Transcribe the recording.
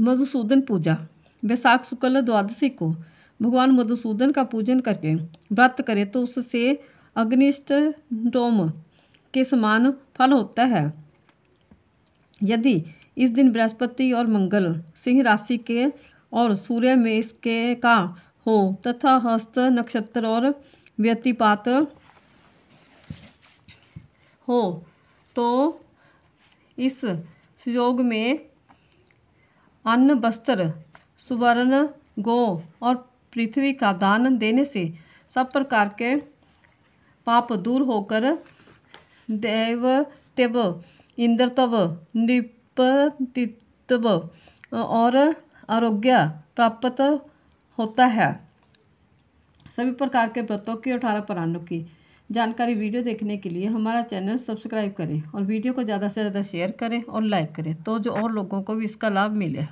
मधुसूदन पूजा वैसाख शुक्ल द्वादशी को भगवान मधुसूदन का पूजन करके व्रत करे तो उससे अग्निष्ट डोम के समान फल होता है यदि इस दिन बृहस्पति और मंगल सिंह राशि के और सूर्य में इसके का हो तथा हस्त नक्षत्र और व्यतिपात हो तो इस योग में अन्न वस्त्र सुवर्ण गौ और पृथ्वी का दान देने से सब प्रकार के पाप दूर होकर देव तेव इंद्र नृपतित्व और आरोग्य प्राप्त होता है सभी प्रकार के व्रतों की और अठारह पुराणों की जानकारी वीडियो देखने के लिए हमारा चैनल सब्सक्राइब करें और वीडियो को ज़्यादा से ज़्यादा शेयर करें और लाइक करें तो जो और लोगों को भी इसका लाभ मिले